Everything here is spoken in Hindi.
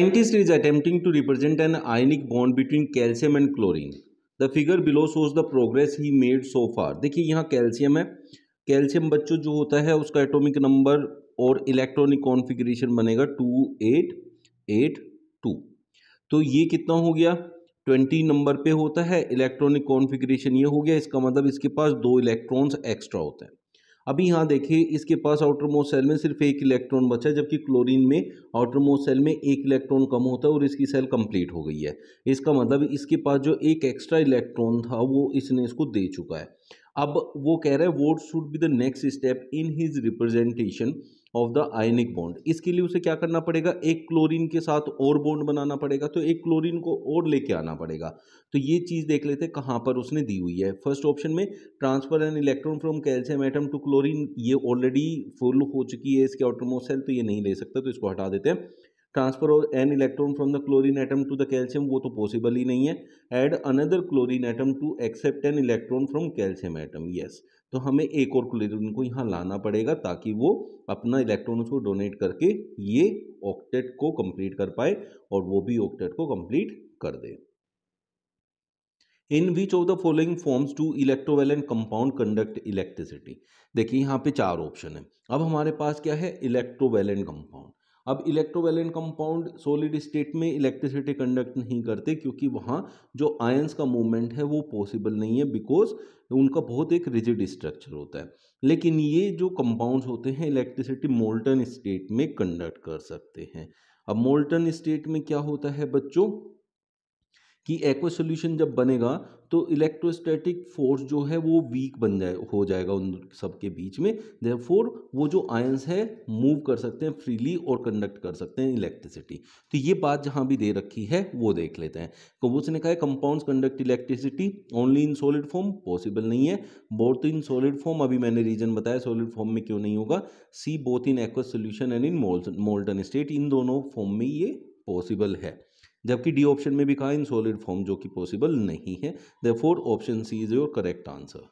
Scientist is attempting to represent an ionic bond between calcium and chlorine. The figure below shows the progress he made so far. देखिए यहाँ calcium है Calcium बच्चों जो होता है उसका atomic number और electronic configuration बनेगा टू एट एट टू तो ये कितना हो गया ट्वेंटी नंबर पे होता है इलेक्ट्रॉनिक कॉन्फ़िगरेशन ये हो गया इसका मतलब इसके पास दो इलेक्ट्रॉन्स एक्स्ट्रा होते हैं अभी यहाँ देखिए इसके पास आउटर मोस्ट सेल में सिर्फ एक इलेक्ट्रॉन बचा है जबकि क्लोरीन में आउटर मोस्ट सेल में एक इलेक्ट्रॉन कम होता है और इसकी सेल कंप्लीट हो गई है इसका मतलब इसके पास जो एक एक्स्ट्रा इलेक्ट्रॉन था वो इसने इसको दे चुका है अब वो कह रहे हैं what should be the next step in his representation of the ionic bond इसके लिए उसे क्या करना पड़ेगा एक क्लोरीन के साथ और बॉन्ड बनाना पड़ेगा तो एक क्लोरीन को और लेके आना पड़ेगा तो ये चीज़ देख लेते हैं कहाँ पर उसने दी हुई है फर्स्ट ऑप्शन में transfer an electron from calcium atom to chlorine ये ऑलरेडी फुल हो चुकी है इसके ऑटोमोसेल तो ये नहीं ले सकता तो इसको हटा देते हैं transfer of an electron from the chlorine atom to the calcium वो तो पॉसिबल ही नहीं है add another chlorine atom to accept an electron from calcium atom yes तो हमें एक और क्लोरीन को यहाँ लाना पड़ेगा ताकि वो अपना इलेक्ट्रॉन उसको डोनेट करके ये ऑक्टेट को कंप्लीट कर पाए और वो भी ऑक्टेट को कंप्लीट कर दे in which of the following forms to electrovalent compound conduct electricity देखिए यहाँ पे चार ऑप्शन है अब हमारे पास क्या है इलेक्ट्रोवेलेंट कंपाउंड अब इलेक्ट्रोवेलेंट कंपाउंड सॉलिड स्टेट में इलेक्ट्रिसिटी कंडक्ट नहीं करते क्योंकि वहाँ जो आयंस का मूवमेंट है वो पॉसिबल नहीं है बिकॉज उनका बहुत एक रिजिड स्ट्रक्चर होता है लेकिन ये जो कंपाउंड्स होते हैं इलेक्ट्रिसिटी मोल्टन स्टेट में कंडक्ट कर सकते हैं अब मोल्टन स्टेट में क्या होता है बच्चों कि एक्व सोल्यूशन जब बनेगा तो इलेक्ट्रोस्टैटिक फोर्स जो है वो वीक बन जाए हो जाएगा उन सब के बीच में फोर वो जो आयंस है मूव कर सकते हैं फ्रीली और कंडक्ट कर सकते हैं इलेक्ट्रिसिटी तो ये बात जहाँ भी दे रखी है वो देख लेते हैं कबूस तो ने कहा है compounds conduct electricity only in solid form possible नहीं है बोथ इन सॉलिड फॉर्म अभी मैंने रीजन बताया सॉलिड फॉर्म में क्यों नहीं होगा C both in aqueous solution and in molten state इन दोनों फॉर्म में ये पॉसिबल है जबकि डी ऑप्शन में भी कहा इन सॉलिड फॉर्म जो कि पॉसिबल नहीं है the fourth option C is your correct answer